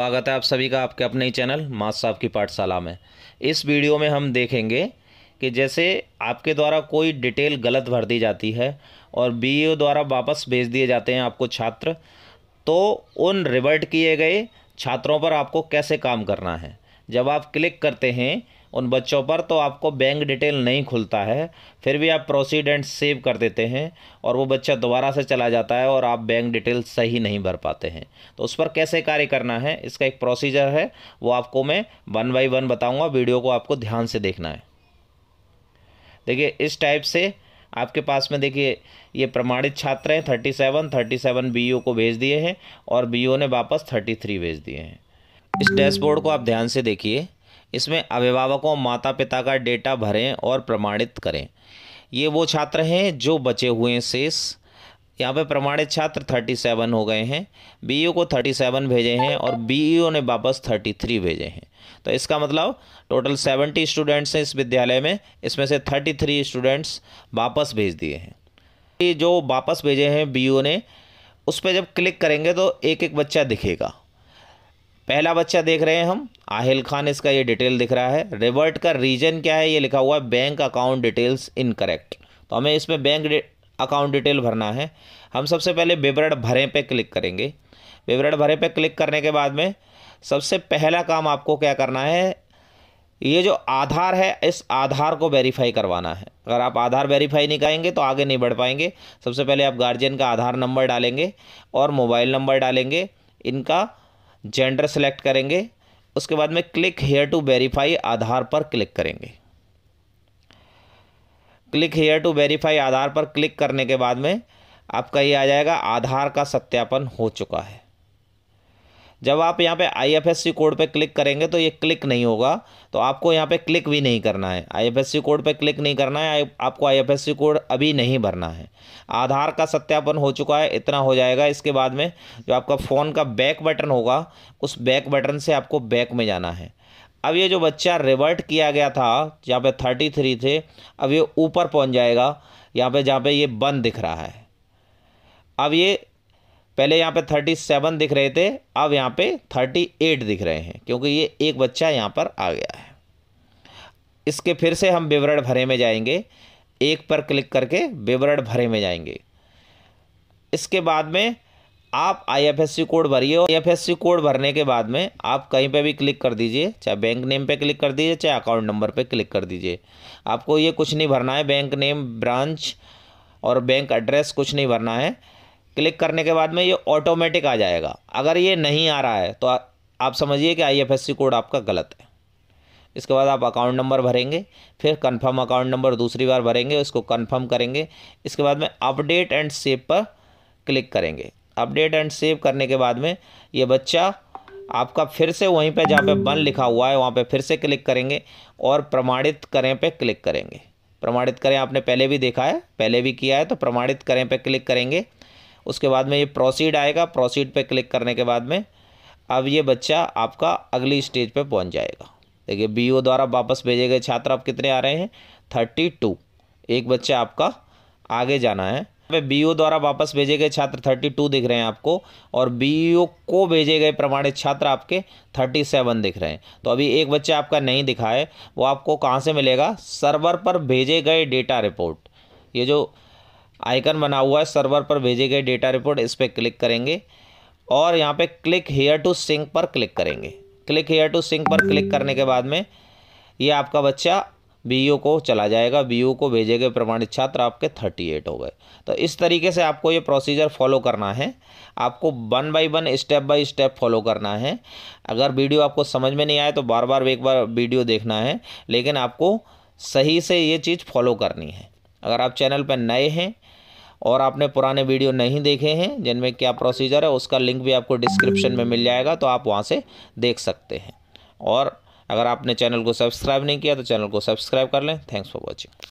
स्वागत है आप सभी का आपके अपने ही चैनल मास साहब की पाठशाला में इस वीडियो में हम देखेंगे कि जैसे आपके द्वारा कोई डिटेल गलत भर दी जाती है और बीईओ द्वारा वापस भेज दिए जाते हैं आपको छात्र तो उन रिवर्ट किए गए छात्रों पर आपको कैसे काम करना है जब आप क्लिक करते हैं उन बच्चों पर तो आपको बैंक डिटेल नहीं खुलता है फिर भी आप प्रोसीडेंट सेव कर देते हैं और वो बच्चा दोबारा से चला जाता है और आप बैंक डिटेल सही नहीं भर पाते हैं तो उस पर कैसे कार्य करना है इसका एक प्रोसीजर है वो आपको मैं वन बाई वन बताऊँगा वीडियो को आपको ध्यान से देखना है देखिए इस टाइप से आपके पास में देखिए ये प्रमाणित छात्र हैं thirty seven thirty seven B को भेज दिए हैं और बी ने वापस थर्टी थ्री भेज दिए हैं इस डैशबोर्ड को आप ध्यान से देखिए इसमें अभिभावकों माता पिता का डेटा भरें और प्रमाणित करें ये वो छात्र हैं जो बचे हुए हैं शेष यहाँ पे प्रमाणित छात्र थर्टी सेवन हो गए हैं बी को थर्टी सेवन भेजे हैं और बी ने वापस थर्टी थ्री भेजे हैं तो इसका मतलब टोटल सेवेंटी स्टूडेंट्स हैं इस विद्यालय में इसमें से थर्टी थ्री स्टूडेंट्स वापस भेज दिए हैं जो वापस भेजे हैं बी ने उस पर जब क्लिक करेंगे तो एक एक बच्चा दिखेगा पहला बच्चा देख रहे हैं हम आहिल खान इसका ये डिटेल दिख रहा है रिवर्ट का रीजन क्या है ये लिखा हुआ है बैंक अकाउंट डिटेल्स इनकरेक्ट तो हमें इसमें बैंक अकाउंट डिटेल भरना है हम सबसे पहले विवरण भरे पे क्लिक करेंगे विवरण भरे पे क्लिक करने के बाद में सबसे पहला काम आपको क्या करना है ये जो आधार है इस आधार को वेरीफाई करवाना है अगर आप आधार वेरीफाई नहीं करेंगे तो आगे नहीं बढ़ पाएंगे सबसे पहले आप गार्जियन का आधार नंबर डालेंगे और मोबाइल नंबर डालेंगे इनका जेंडर सेलेक्ट करेंगे उसके बाद में click here to verify Aadhaar पर क्लिक करेंगे click here to verify Aadhaar पर क्लिक करने के बाद में आपका ये आ जाएगा आधार का सत्यापन हो चुका है जब आप यहाँ पे आईएफएससी कोड पे क्लिक करेंगे तो ये क्लिक नहीं होगा तो आपको यहाँ पे क्लिक भी नहीं करना है आईएफएससी कोड पे क्लिक नहीं करना है आपको आईएफएससी कोड अभी नहीं भरना है आधार का सत्यापन हो चुका है इतना हो जाएगा इसके बाद में जो आपका फ़ोन का बैक बटन होगा उस बैक बटन से आपको बैक में जाना है अब ये जो बच्चा रिवर्ट किया गया था जहाँ पे थर्टी थ्री थे अब ये ऊपर पहुँच जाएगा यहाँ पे जहाँ पे ये बंद दिख रहा है अब ये पहले यहाँ पे थर्टी सेवन दिख रहे थे अब यहाँ पे थर्टी एट दिख रहे हैं क्योंकि ये एक बच्चा यहाँ पर आ गया है इसके फिर से हम विवरण भरे में जाएंगे एक पर क्लिक करके विवरण भरे में जाएंगे इसके बाद में आप आईएफएससी कोड भरिए और आईएफएससी कोड भरने के बाद में आप कहीं पे भी क्लिक कर दीजिए चाहे बैंक नेम पे क्लिक कर दीजिए चाहे अकाउंट नंबर पे क्लिक कर दीजिए आपको ये कुछ नहीं भरना है बैंक नेम ब्रांच और बैंक एड्रेस कुछ नहीं भरना है क्लिक करने के बाद में ये ऑटोमेटिक आ जाएगा अगर ये नहीं आ रहा है तो आ, आप समझिए कि आईएफएससी कोड आपका गलत है इसके बाद आप अकाउंट नंबर भरेंगे फिर कंफर्म अकाउंट नंबर दूसरी बार भरेंगे उसको कंफर्म करेंगे इसके बाद में अपडेट एंड सेव पर क्लिक करेंगे अपडेट एंड सेव करने के बाद में ये बच्चा आपका फिर से वहीं पे जहाँ पे बन लिखा हुआ है वहाँ पे फिर से क्लिक करेंगे और प्रमाणित करें पे क्लिक करेंगे प्रमाणित करें आपने पहले भी देखा है पहले भी किया है तो प्रमाणित करें पे क्लिक करेंगे उसके बाद में ये प्रोसीड आएगा प्रोसीड पे क्लिक करने के बाद में अब ये बच्चा आपका अगली स्टेज पे पहुंच जाएगा देखिए बी द्वारा वापस भेजे गए छात्र आप कितने आ रहे हैं थर्टी टू एक बच्चा आपका आगे जाना है बी ओ द्वारा वापस भेजे गए छात्र थर्टी टू दिख रहे हैं आपको और ओ को भेजे गए प्रमाणित छात्र आपके थर्टी सेवन दिख रहे हैं तो अभी एक बच्चा आपका नहीं दिखा है वो आपको कहाँ से मिलेगा सर्वर पर भेजे गए डेटा रिपोर्ट ये जो आइकन बना हुआ है सर्वर पर भेजे गए डेटा रिपोर्ट इस पर क्लिक करेंगे और यहाँ पे क्लिक हेयर टू सिंक पर क्लिक करेंगे क्लिक हेयर टू सिंक पर क्लिक करने के बाद में ये आपका बच्चा बी को चला जाएगा बी को भेजे गए प्रमाणित छात्र आपके थर्टी एट हो गए तो इस तरीके से आपको ये प्रोसीजर फॉलो करना है आपको one by one step by step follow करना है अगर वीडियो आपको समझ में नहीं आए तो बार बार एक बार वीडियो देखना है लेकिन आपको सही से ये चीज़ फॉलो करनी है अगर आप चैनल पर नए हैं और आपने पुराने वीडियो नहीं देखे हैं जिनमें क्या प्रोसीजर है उसका लिंक भी आपको डिस्क्रिप्शन में मिल जाएगा तो आप वहाँ से देख सकते हैं और अगर आपने चैनल को सब्सक्राइब नहीं किया तो चैनल को सब्सक्राइब कर लें थैंक्स फॉर वॉचिंग